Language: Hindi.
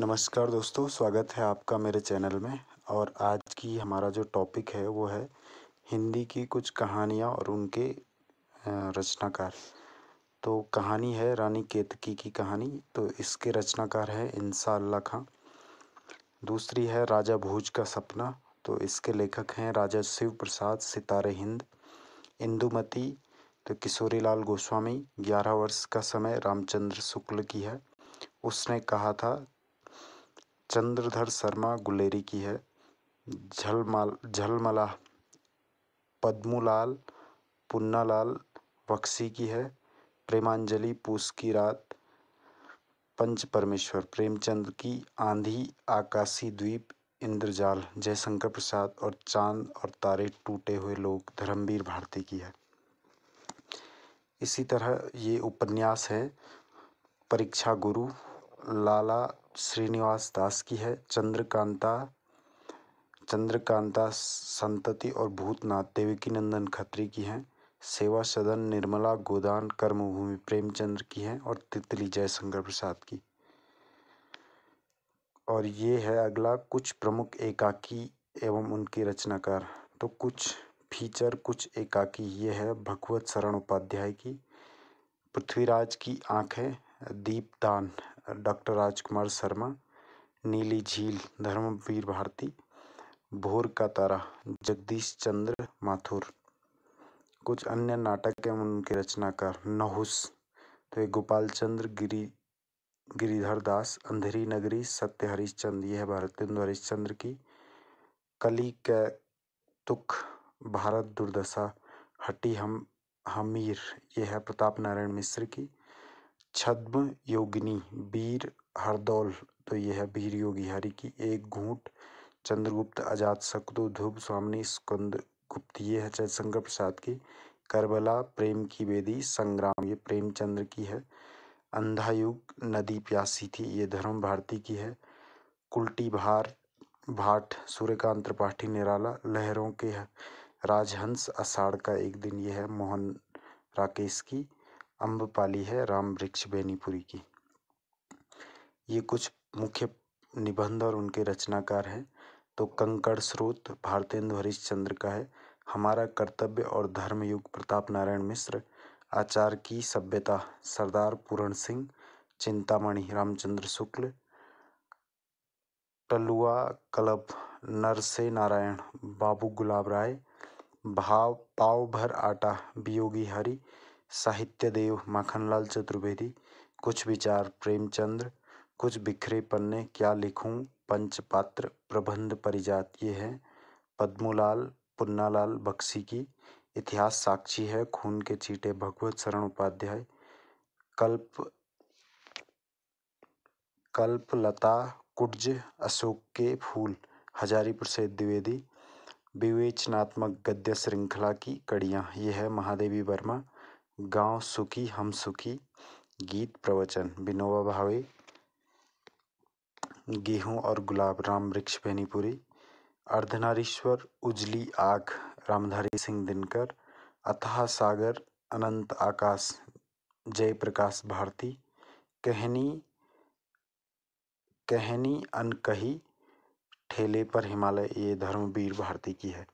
नमस्कार दोस्तों स्वागत है आपका मेरे चैनल में और आज की हमारा जो टॉपिक है वो है हिंदी की कुछ कहानियाँ और उनके रचनाकार तो कहानी है रानी केतकी की कहानी तो इसके रचनाकार है इंसा अल्लाह खां दूसरी है राजा भोज का सपना तो इसके लेखक हैं राजा शिव प्रसाद सितारे हिंद इंदुमती तो किशोरीलाल गोस्वामी ग्यारह वर्ष का समय रामचंद्र शुक्ल की है उसने कहा था चंद्रधर शर्मा गुलेरी की है झलमाल झलमला पद्मूलाल पुन्नालाल बक्सी की है प्रेमांजलि पूस की रात पंच परमेश्वर प्रेमचंद की आंधी आकाशी द्वीप इंद्रजाल जयशंकर प्रसाद और चांद और तारे टूटे हुए लोग धर्मवीर भारती की है इसी तरह ये उपन्यास है परीक्षा गुरु लाला श्रीनिवास दास की है चंद्रकांता चंद्रकांता संतति और भूतनाथ देवकी नंदन खत्री की हैं सेवा सदन निर्मला गोदान कर्मभूमि प्रेमचंद्र की हैं और तितली जयशंकर प्रसाद की और ये है अगला कुछ प्रमुख एकाकी एवं उनके रचनाकार तो कुछ फीचर कुछ एकाकी ये है भगवत शरण उपाध्याय की पृथ्वीराज की आंखें दीपदान डॉक्टर राजकुमार शर्मा नीली झील धर्मवीर भारती भोर का तारा जगदीश चंद्र माथुर कुछ अन्य नाटक एवं उनके रचनाकार नहुस तो ये गोपाल चंद्र गिरी गिरिधर दास अंधेरी नगरी सत्य हरिश्चंद यह भारत हरिश्चंद्र की कली कै तुख भारत दुर्दशा हटी हम हमीर यह है प्रताप नारायण मिश्र की छद्म योगिनी वीर हरदौल तो यह वीर योगी हरि की एक घूंट चंद्रगुप्त अजात शकुदो ध्रुव स्वामी स्कंद गुप्त ये है जयशंकर प्रसाद की करबला प्रेम की वेदी संग्राम ये प्रेमचंद्र की है अंधायुग नदी प्यासी थी ये धर्म भारती की है कुल्टी भार भाट सूर्यकांत त्रिपाठी निराला लहरों के राजहंस अषाढ़ का एक दिन यह है मोहन राकेश की अम्बपाली है राम वृक्ष बेनीपुरी की ये कुछ मुख्य निबंध और उनके रचनाकार हैं तो कंकड़ स्रोत भारतेंदु हरिश्चंद्र का है हमारा कर्तव्य और धर्मयुग प्रताप नारायण मिश्र आचार की सभ्यता सरदार पूरण सिंह चिंतामणि रामचंद्र शुक्ल टलुआ कलब नरसे नारायण बाबू गुलाब राय भाव पाव भर आटा बियोगी हरि साहित्यदेव माखनलाल चतुर्वेदी कुछ विचार प्रेमचंद्र कुछ बिखरे पन्ने क्या लिखूं पंचपात्र प्रबंध परिजात ये हैं पद्मलाल पुन्नालाल बक्सी की इतिहास साक्षी है खून के चीटे भगवत शरण उपाध्याय कल्प कल्पलता कुब्ज अशोक के फूल हजारीपुर से द्विवेदी विवेचनात्मक गद्य श्रृंखला की कड़ियाँ ये है महादेवी वर्मा गाँव सुखी हम सुखी गीत प्रवचन विनोबा भावे गेहूं और गुलाब राम वृक्ष बेनीपुरी अर्धनारीश्वर उजली आग रामधारी सिंह दिनकर अथाह सागर अनंत आकाश जयप्रकाश भारती कहनी कहनी अनकही ठेले पर हिमालय ये धर्मवीर भारती की है